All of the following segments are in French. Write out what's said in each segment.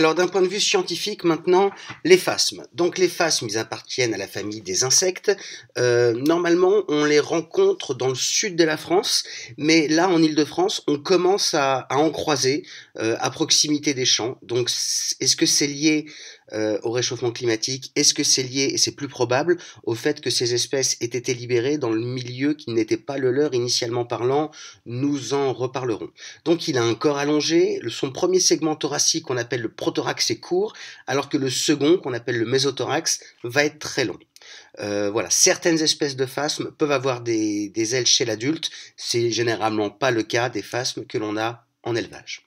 Alors d'un point de vue scientifique maintenant, les phasmes. Donc les phasmes, ils appartiennent à la famille des insectes. Euh, normalement, on les rencontre dans le sud de la France, mais là, en Ile-de-France, on commence à, en croiser euh, à proximité des champs. Donc est-ce que c'est lié euh, au réchauffement climatique Est-ce que c'est lié, et c'est plus probable, au fait que ces espèces aient été libérées dans le milieu qui n'était pas le leur initialement parlant Nous en reparlerons. Donc il a un corps allongé, son premier segment thoracique qu'on appelle le prothorax est court, alors que le second qu'on appelle le mésothorax va être très long. Euh, voilà, certaines espèces de phasmes peuvent avoir des, des ailes chez l'adulte, c'est généralement pas le cas des phasmes que l'on a en élevage.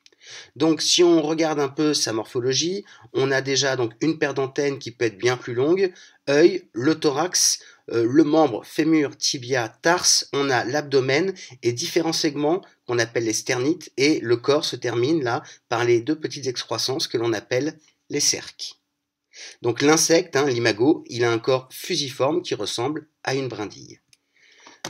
Donc si on regarde un peu sa morphologie, on a déjà donc une paire d'antennes qui peut être bien plus longue, œil, le thorax, euh, le membre fémur, tibia, tarse, on a l'abdomen et différents segments qu'on appelle les sternites et le corps se termine là par les deux petites excroissances que l'on appelle les cerques. Donc l'insecte, hein, l'imago, il a un corps fusiforme qui ressemble à une brindille.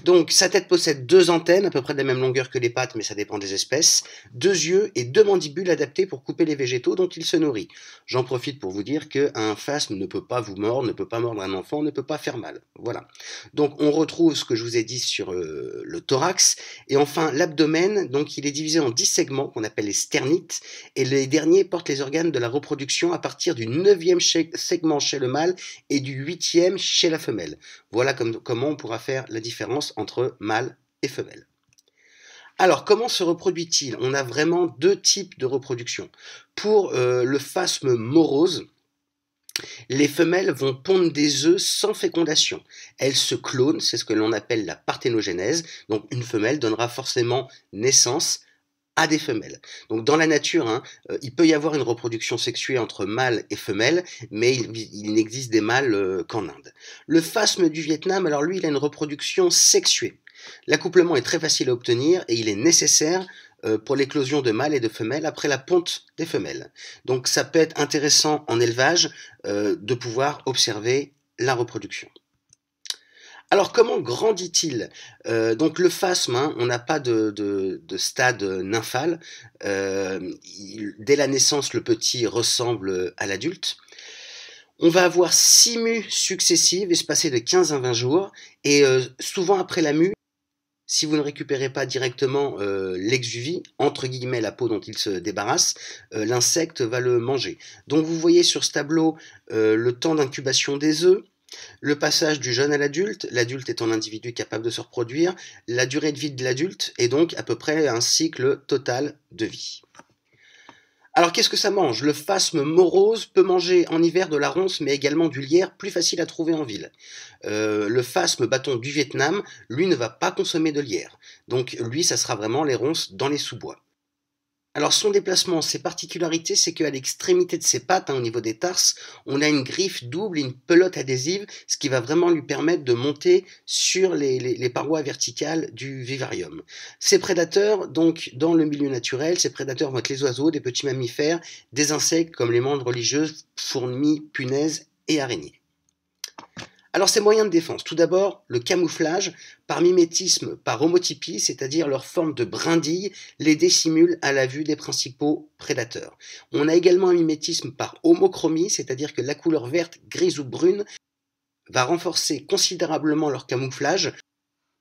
Donc, sa tête possède deux antennes, à peu près de la même longueur que les pattes, mais ça dépend des espèces, deux yeux et deux mandibules adaptées pour couper les végétaux dont il se nourrit. J'en profite pour vous dire qu'un phasme ne peut pas vous mordre, ne peut pas mordre un enfant, ne peut pas faire mal. Voilà. Donc, on retrouve ce que je vous ai dit sur euh, le thorax. Et enfin, l'abdomen, donc, il est divisé en dix segments qu'on appelle les sternites, et les derniers portent les organes de la reproduction à partir du neuvième segment chez le mâle et du huitième chez la femelle. Voilà comment on pourra faire la différence entre mâle et femelle. Alors, comment se reproduit-il On a vraiment deux types de reproduction. Pour euh, le phasme morose, les femelles vont pondre des œufs sans fécondation. Elles se clonent, c'est ce que l'on appelle la parthénogenèse. Donc, une femelle donnera forcément naissance à des femelles. Donc dans la nature, hein, euh, il peut y avoir une reproduction sexuée entre mâles et femelles, mais il, n'existe des mâles euh, qu'en Inde. Le phasme du Vietnam, alors lui, il a une reproduction sexuée. L'accouplement est très facile à obtenir et il est nécessaire euh, pour l'éclosion de mâles et de femelles après la ponte des femelles. Donc ça peut être intéressant en élevage de pouvoir observer la reproduction. Alors comment grandit-il euh, Donc le phasme, hein, on n'a pas de, stade nymphal. Euh, dès la naissance, le petit ressemble à l'adulte. On va avoir six mues successives, espacées de 15 à 20 jours, et euh, souvent après la mue, si vous ne récupérez pas directement l'exuvie, entre guillemets la peau dont il se débarrasse, l'insecte va le manger. Donc vous voyez sur ce tableau le temps d'incubation des œufs, le passage du jeune à l'adulte, l'adulte étant l'individu capable de se reproduire, la durée de vie de l'adulte est donc à peu près un cycle total de vie. Alors qu'est-ce que ça mange Le phasme morose peut manger en hiver de la ronce, mais également du lierre, plus facile à trouver en ville. Euh, le phasme bâton du Vietnam, lui, ne va pas consommer de lierre. Donc lui, ça sera vraiment les ronces dans les sous-bois. Alors son déplacement, ses particularités, c'est qu'à l'extrémité de ses pattes, hein, au niveau des tarses, on a une griffe double une pelote adhésive, ce qui va vraiment lui permettre de monter sur les, les parois verticales du vivarium. Ces prédateurs, donc dans le milieu naturel, ces prédateurs vont être les oiseaux, des petits mammifères, des insectes comme les mandes religieuses, fourmis, punaises et araignées. Alors ces moyens de défense, tout d'abord le camouflage par mimétisme, par homotypie, c'est-à-dire leur forme de brindille, les dissimule à la vue des principaux prédateurs. On a également un mimétisme par homochromie, c'est-à-dire que la couleur verte, grise ou brune va renforcer considérablement leur camouflage,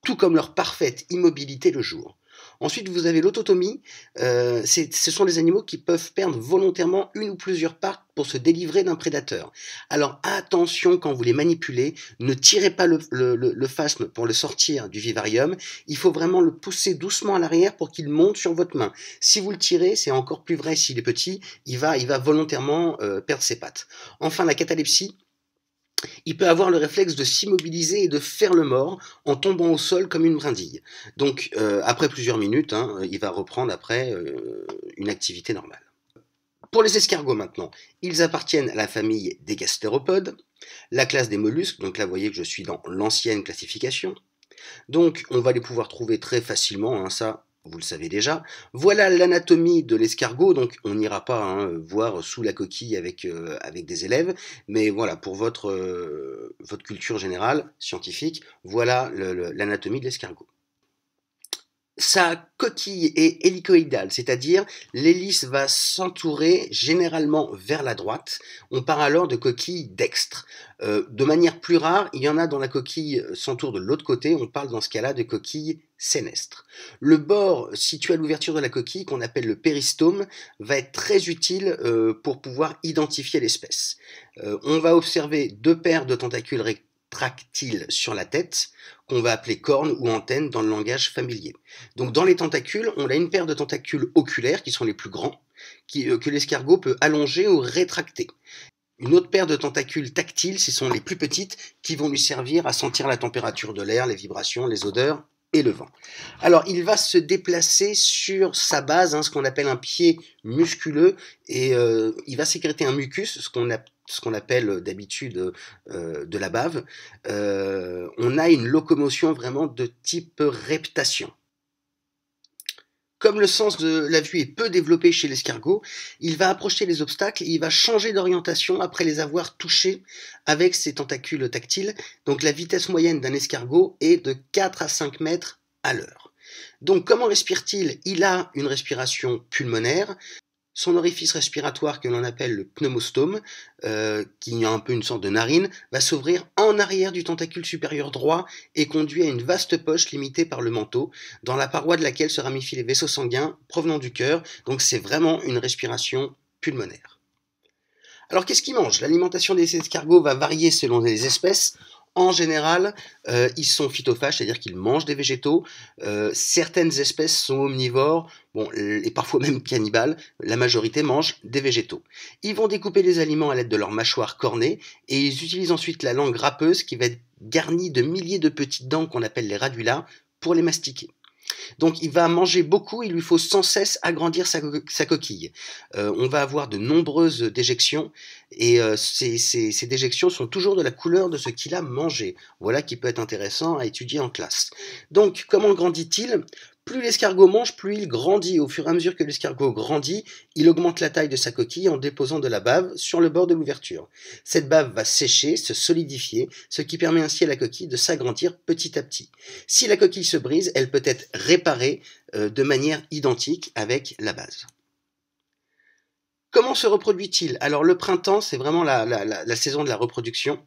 tout comme leur parfaite immobilité le jour. Ensuite, vous avez l'autotomie. Euh, ce sont des animaux qui peuvent perdre volontairement une ou plusieurs parts pour se délivrer d'un prédateur. Alors attention quand vous les manipulez, ne tirez pas le, le, phasme pour le sortir du vivarium. Il faut vraiment le pousser doucement à l'arrière pour qu'il monte sur votre main. Si vous le tirez, c'est encore plus vrai s'il est petit, il va, il va volontairement euh, perdre ses pattes. Enfin, la catalepsie, il peut avoir le réflexe de s'immobiliser et de faire le mort en tombant au sol comme une brindille. Donc euh, après plusieurs minutes, hein, il va reprendre après euh, une activité normale. Pour les escargots maintenant, ils appartiennent à la famille des gastéropodes, la classe des mollusques, donc là vous voyez que je suis dans l'ancienne classification. Donc on va les pouvoir trouver très facilement, hein, ça vous le savez déjà. Voilà l'anatomie de l'escargot, donc on n'ira pas hein, voir sous la coquille avec, euh, avec des élèves, mais voilà, pour votre, euh, votre culture générale, scientifique, voilà l'anatomie de l'escargot. Sa coquille est hélicoïdale, c'est-à-dire l'hélice va s'entourer généralement vers la droite. On parle alors de coquille dextre. Euh, de manière plus rare, il y en a dont la coquille s'entoure de l'autre côté, on parle dans ce cas-là de coquille le bord situé à l'ouverture de la coquille, qu'on appelle le péristome, va être très utile euh, pour pouvoir identifier l'espèce. Euh, on va observer deux paires de tentacules rétractiles sur la tête, qu'on va appeler cornes ou antennes dans le langage familier. Donc dans les tentacules, on a une paire de tentacules oculaires, qui sont les plus grands, qui, euh, que l'escargot peut allonger ou rétracter une autre paire de tentacules tactiles, ce sont les plus petites, qui vont lui servir à sentir la température de l'air, les vibrations, les odeurs et le vent. Alors, il va se déplacer sur sa base, hein, ce qu'on appelle un pied musculeux, et euh, il va sécréter un mucus, ce qu'on appelle euh, d'habitude euh, de la bave, on a une locomotion vraiment de type reptation. Comme le sens de la vue est peu développé chez l'escargot, il va approcher les obstacles et il va changer d'orientation après les avoir touchés avec ses tentacules tactiles. Donc la vitesse moyenne d'un escargot est de 4 à 5 mètres à l'heure. Donc comment respire-t-il Il a une respiration pulmonaire son orifice respiratoire que l'on appelle le pneumostome, euh, qui a un peu une sorte de narine, va s'ouvrir en arrière du tentacule supérieur droit et conduit à une vaste poche limitée par le manteau, dans la paroi de laquelle se ramifient les vaisseaux sanguins provenant du cœur, donc c'est vraiment une respiration pulmonaire. Alors qu'est-ce qu'il mange L'alimentation des escargots va varier selon les espèces, en général, euh, ils sont phytophages, c'est-à-dire qu'ils mangent des végétaux. Euh, certaines espèces sont omnivores, bon, et parfois même cannibales. La majorité mange des végétaux. Ils vont découper les aliments à l'aide de leurs mâchoires cornées et ils utilisent ensuite la langue râpeuse qui va être garnie de milliers de petites dents qu'on appelle les radulas pour les mastiquer. Donc il va manger beaucoup, il lui faut sans cesse agrandir sa, coquille. Euh, on va avoir de nombreuses déjections et euh, ces, ces, déjections sont toujours de la couleur de ce qu'il a mangé. Voilà qui peut être intéressant à étudier en classe. Donc comment grandit-il plus l'escargot mange, plus il grandit. Au fur et à mesure que l'escargot grandit, il augmente la taille de sa coquille en déposant de la bave sur le bord de l'ouverture. Cette bave va sécher, se solidifier, ce qui permet ainsi à la coquille de s'agrandir petit à petit. Si la coquille se brise, elle peut être réparée euh, de manière identique avec la base. Comment se reproduit-il Alors le printemps, c'est vraiment la, saison de la reproduction.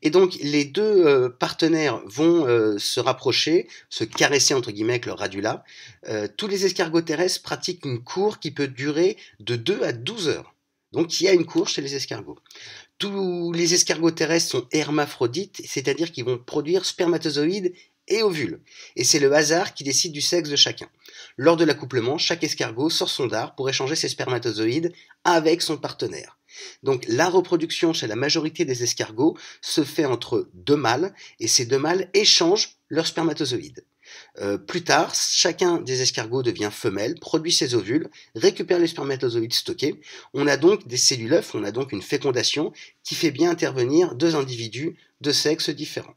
Et donc les deux euh, partenaires vont euh, se rapprocher, se caresser entre guillemets avec leur radula. Euh, tous les escargots terrestres pratiquent une cour qui peut durer de 2 à 12 heures. Donc il y a une cour chez les escargots. Tous les escargots terrestres sont hermaphrodites, c'est-à-dire qu'ils vont produire spermatozoïdes et ovule, et c'est le hasard qui décide du sexe de chacun. Lors de l'accouplement, chaque escargot sort son dard pour échanger ses spermatozoïdes avec son partenaire. Donc la reproduction chez la majorité des escargots se fait entre deux mâles, et ces deux mâles échangent leurs spermatozoïdes. Euh, plus tard, chacun des escargots devient femelle, produit ses ovules, récupère les spermatozoïdes stockés. On a donc des cellules œufs, on a donc une fécondation qui fait bien intervenir deux individus de sexes différents.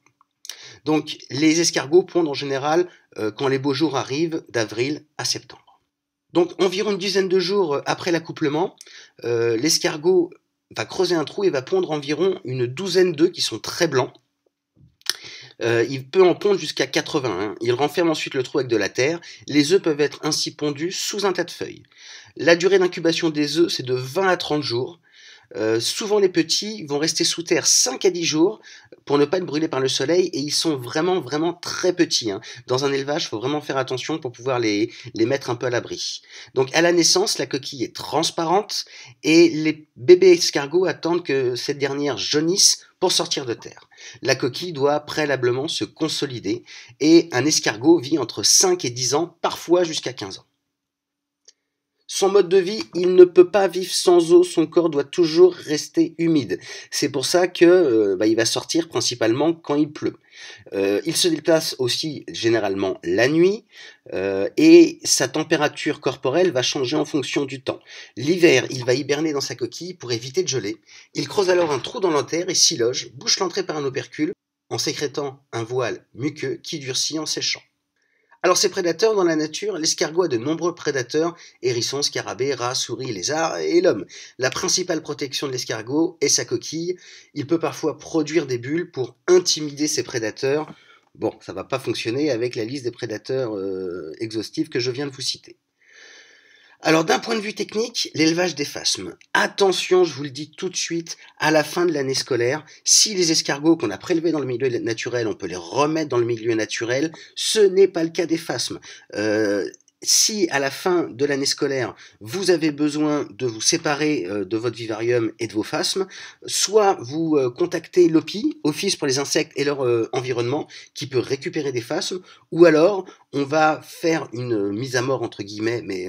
Donc les escargots pondent en général euh, quand les beaux jours arrivent d'avril à septembre. Donc environ une dizaine de jours euh, après l'accouplement, euh, l'escargot va creuser un trou et va pondre environ une douzaine d'œufs qui sont très blancs. il peut en pondre jusqu'à 80. Hein. Il renferme ensuite le trou avec de la terre. Les œufs peuvent être ainsi pondus sous un tas de feuilles. La durée d'incubation des œufs, c'est de 20 à 30 jours. Euh, souvent les petits vont rester sous terre 5 à 10 jours pour ne pas être brûlés par le soleil et ils sont vraiment vraiment très petits. Hein. Dans un élevage, il faut vraiment faire attention pour pouvoir les, les mettre un peu à l'abri. Donc à la naissance, la coquille est transparente et les bébés escargots attendent que cette dernière jaunisse pour sortir de terre. La coquille doit préalablement se consolider et un escargot vit entre 5 et 10 ans, parfois jusqu'à 15 ans. Son mode de vie, il ne peut pas vivre sans eau, son corps doit toujours rester humide. C'est pour ça que euh, bah, il va sortir principalement quand il pleut. Euh, il se déplace aussi généralement la nuit euh, et sa température corporelle va changer en fonction du temps. L'hiver, il va hiberner dans sa coquille pour éviter de geler. Il creuse alors un trou dans l'enterre et s'y loge, bouche l'entrée par un opercule en sécrétant un voile muqueux qui durcit en séchant. Alors ces prédateurs dans la nature, l'escargot a de nombreux prédateurs, hérissons, scarabées, rats, souris, lézards et l'homme. La principale protection de l'escargot est sa coquille. Il peut parfois produire des bulles pour intimider ses prédateurs. Bon, ça va pas fonctionner avec la liste des prédateurs euh, exhaustifs que je viens de vous citer. Alors d'un point de vue technique, l'élevage des phasmes. Attention, je vous le dis tout de suite, à la fin de l'année scolaire, si les escargots qu'on a prélevés dans le milieu naturel, on peut les remettre dans le milieu naturel, ce n'est pas le cas des phasmes. Euh, si à la fin de l'année scolaire, vous avez besoin de vous séparer euh, de votre vivarium et de vos phasmes, soit vous euh, contactez l'OPI, Office pour les insectes et leur euh, environnement, qui peut récupérer des phasmes, ou alors on va faire une mise à mort, entre guillemets, mais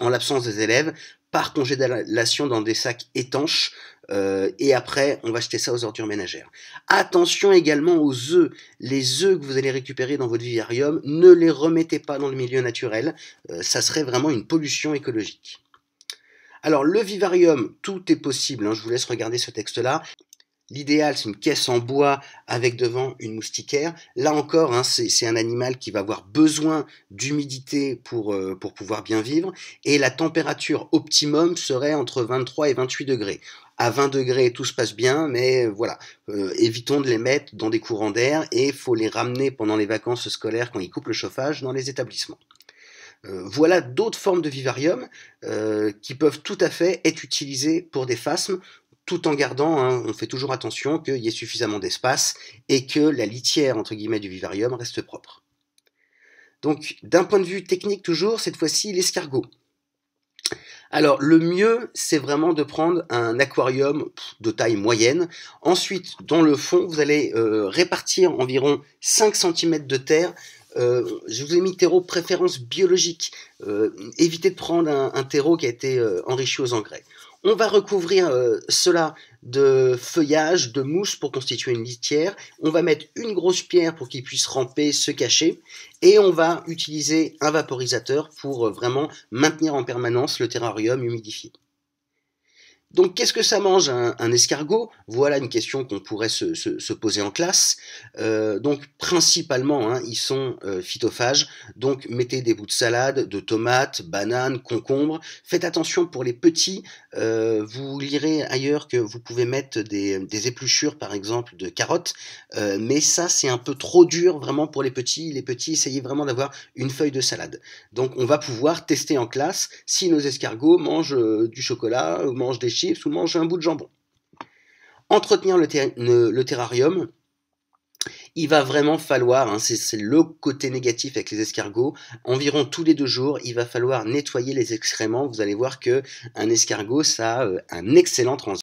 en l'absence des élèves, par congélation dans des sacs étanches euh, et après on va jeter ça aux ordures ménagères. Attention également aux œufs. Les œufs que vous allez récupérer dans votre vivarium, ne les remettez pas dans le milieu naturel, euh, ça serait vraiment une pollution écologique. Alors le vivarium, tout est possible, hein. je vous laisse regarder ce texte-là. L'idéal, c'est une caisse en bois avec devant une moustiquaire. Là encore, hein, c'est un animal qui va avoir besoin d'humidité euh, pour, pouvoir bien vivre. Et la température optimum serait entre 23 et 28 degrés. À 20 degrés, tout se passe bien, mais euh, voilà, euh, évitons de les mettre dans des courants d'air et il faut les ramener pendant les vacances scolaires quand ils coupent le chauffage dans les établissements. voilà d'autres formes de vivarium qui peuvent tout à fait être utilisées pour des phasmes tout en gardant, hein, on fait toujours attention qu'il y ait suffisamment d'espace et que la litière, entre guillemets, du vivarium reste propre. Donc, d'un point de vue technique toujours, cette fois-ci, l'escargot. Alors, le mieux, c'est vraiment de prendre un aquarium de taille moyenne. Ensuite, dans le fond, vous allez euh, répartir environ 5 cm de terre euh, je vous ai mis terreau préférence biologique. Euh, évitez de prendre un, terreau qui a été enrichi aux engrais. On va recouvrir euh, cela de feuillage, de mousse pour constituer une litière. On va mettre une grosse pierre pour qu'il puisse ramper, se cacher. Et on va utiliser un vaporisateur pour euh, vraiment maintenir en permanence le terrarium humidifié. Donc qu'est-ce que ça mange un, escargot Voilà une question qu'on pourrait se, poser en classe. Euh, donc principalement, hein, ils sont phytophages. Donc mettez des bouts de salade, de tomates, bananes, concombres. Faites attention pour les petits euh, vous lirez ailleurs que vous pouvez mettre des, épluchures, par exemple, de carottes, euh, mais ça, c'est un peu trop dur vraiment pour les petits. Les petits, essayez vraiment d'avoir une feuille de salade. Donc, on va pouvoir tester en classe si nos escargots mangent euh, du chocolat, ou mangent des chips, ou mangent un bout de jambon. Entretenir le, le terrarium, il va vraiment falloir, hein, c'est le côté négatif avec les escargots, environ tous les deux jours, il va falloir nettoyer les excréments. Vous allez voir que un escargot, ça a euh, un excellent transit